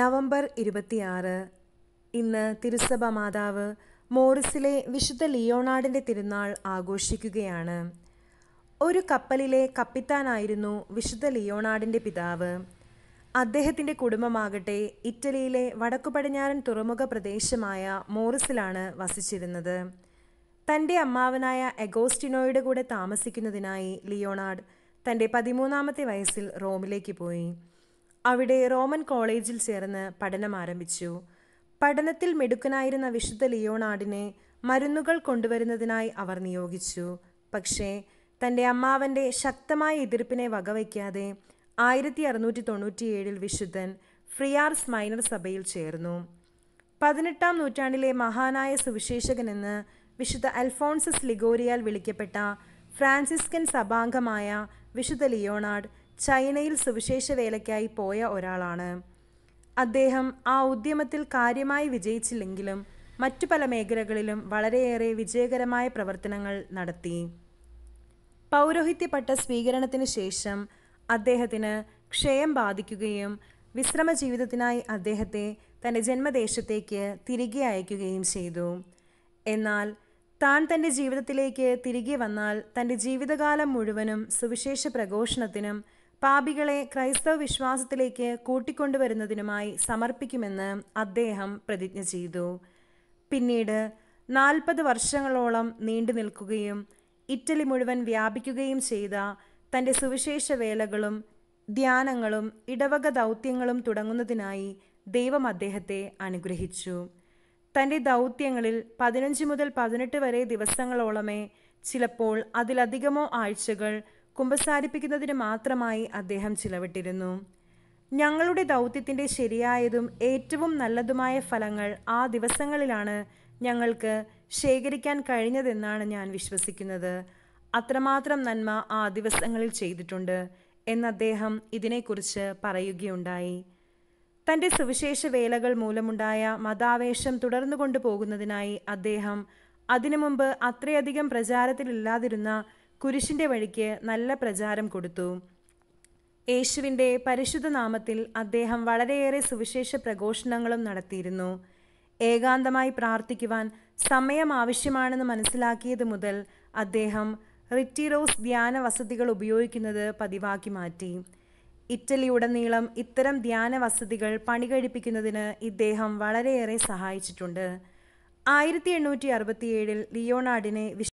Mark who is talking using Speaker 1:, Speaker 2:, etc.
Speaker 1: November ഇരുപത്തിയാറ് ഇന്ന് തിരുസഭ മാതാവ് മോറിസിലെ വിശുദ്ധ ലിയോണാർഡിൻ്റെ തിരുനാൾ ആഘോഷിക്കുകയാണ് ഒരു കപ്പലിലെ കപ്പിത്താനായിരുന്നു വിശുദ്ധ ലിയോണാർഡിൻ്റെ പിതാവ് അദ്ദേഹത്തിൻ്റെ കുടുംബമാകട്ടെ ഇറ്റലിയിലെ വടക്കു പടിഞ്ഞാറൻ തുറമുഖ പ്രദേശമായ മോറിസിലാണ് വസിച്ചിരുന്നത് തൻ്റെ അമ്മാവനായ എഗോസ്റ്റിനോയുടെ കൂടെ താമസിക്കുന്നതിനായി ലിയോണാർഡ് തൻ്റെ പതിമൂന്നാമത്തെ വയസ്സിൽ റോമിലേക്ക് പോയി അവിടെ റോമൻ കോളേജിൽ ചേർന്ന് പഠനം ആരംഭിച്ചു പഠനത്തിൽ മിടുക്കനായിരുന്ന വിശുദ്ധ ലിയോണാർഡിനെ മരുന്നുകൾ കൊണ്ടുവരുന്നതിനായി അവർ നിയോഗിച്ചു പക്ഷേ തൻ്റെ അമ്മാവൻ്റെ ശക്തമായ എതിർപ്പിനെ വകവയ്ക്കാതെ ആയിരത്തി അറുന്നൂറ്റി തൊണ്ണൂറ്റിയേഴിൽ വിശുദ്ധൻ ഫ്രിയാർസ് മൈനർ സഭയിൽ ചേർന്നു പതിനെട്ടാം നൂറ്റാണ്ടിലെ മഹാനായ സുവിശേഷകനെന്ന് വിശുദ്ധ അൽഫോൺസസ് ലിഗോറിയാൽ വിളിക്കപ്പെട്ട ഫ്രാൻസിസ്കൻ സഭാംഗമായ വിശുദ്ധ ലിയോണാർഡ് ചൈനയിൽ സുവിശേഷ വേലയ്ക്കായി പോയ ഒരാളാണ് അദ്ദേഹം ആ ഉദ്യമത്തിൽ കാര്യമായി വിജയിച്ചില്ലെങ്കിലും മറ്റു പല മേഖലകളിലും വളരെയേറെ വിജയകരമായ പ്രവർത്തനങ്ങൾ നടത്തി പൗരോഹിത്യപ്പെട്ട സ്വീകരണത്തിന് ശേഷം അദ്ദേഹത്തിന് ക്ഷയം ബാധിക്കുകയും വിശ്രമ ജീവിതത്തിനായി അദ്ദേഹത്തെ തൻ്റെ ജന്മദേശത്തേക്ക് തിരികെ അയക്കുകയും ചെയ്തു എന്നാൽ താൻ തൻ്റെ ജീവിതത്തിലേക്ക് തിരികെ വന്നാൽ തൻ്റെ ജീവിതകാലം മുഴുവനും സുവിശേഷ പ്രഘോഷണത്തിനും പാപികളെ ക്രൈസ്തവ വിശ്വാസത്തിലേക്ക് കൂട്ടിക്കൊണ്ടുവരുന്നതിനുമായി സമർപ്പിക്കുമെന്ന് അദ്ദേഹം പ്രതിജ്ഞ ചെയ്തു പിന്നീട് നാൽപ്പത് വർഷങ്ങളോളം നീണ്ടു നിൽക്കുകയും ഇറ്റലി മുഴുവൻ വ്യാപിക്കുകയും ചെയ്ത തൻ്റെ സുവിശേഷ വേലകളും ധ്യാനങ്ങളും ഇടവക ദൗത്യങ്ങളും തുടങ്ങുന്നതിനായി ദൈവം അദ്ദേഹത്തെ അനുഗ്രഹിച്ചു തൻ്റെ ദൗത്യങ്ങളിൽ പതിനഞ്ച് മുതൽ പതിനെട്ട് വരെ ദിവസങ്ങളോളമേ ചിലപ്പോൾ അതിലധികമോ ആഴ്ചകൾ കുമ്പസാരിപ്പിക്കുന്നതിന് മാത്രമായി അദ്ദേഹം ചിലവിട്ടിരുന്നു ഞങ്ങളുടെ ദൗത്യത്തിൻ്റെ ശരിയായതും ഏറ്റവും നല്ലതുമായ ഫലങ്ങൾ ആ ദിവസങ്ങളിലാണ് ഞങ്ങൾക്ക് ശേഖരിക്കാൻ കഴിഞ്ഞതെന്നാണ് ഞാൻ വിശ്വസിക്കുന്നത് അത്രമാത്രം നന്മ ആ ദിവസങ്ങളിൽ ചെയ്തിട്ടുണ്ട് എന്ന് അദ്ദേഹം ഇതിനെക്കുറിച്ച് പറയുകയുണ്ടായി തൻ്റെ സുവിശേഷ വേലകൾ മൂലമുണ്ടായ മതാവേശം തുടർന്നു കൊണ്ടുപോകുന്നതിനായി അദ്ദേഹം അതിനു മുമ്പ് അത്രയധികം പ്രചാരത്തിലില്ലാതിരുന്ന കുരിശിൻ്റെ വഴിക്ക് നല്ല പ്രചാരം കൊടുത്തു യേശുവിൻ്റെ പരിശുദ്ധ നാമത്തിൽ അദ്ദേഹം വളരെയേറെ സുവിശേഷ പ്രഘോഷണങ്ങളും നടത്തിയിരുന്നു ഏകാന്തമായി പ്രാർത്ഥിക്കുവാൻ സമയം ആവശ്യമാണെന്ന് മനസ്സിലാക്കിയത് മുതൽ അദ്ദേഹം റിറ്റിറോസ് ധ്യാന വസതികൾ ഉപയോഗിക്കുന്നത് പതിവാക്കി മാറ്റി ഇറ്റലിയുടനീളം ഇത്തരം ധ്യാന വസതികൾ പണികഴിപ്പിക്കുന്നതിന് ഇദ്ദേഹം വളരെയേറെ സഹായിച്ചിട്ടുണ്ട് ആയിരത്തി എണ്ണൂറ്റി അറുപത്തിയേഴിൽ ലിയോണാർഡിനെ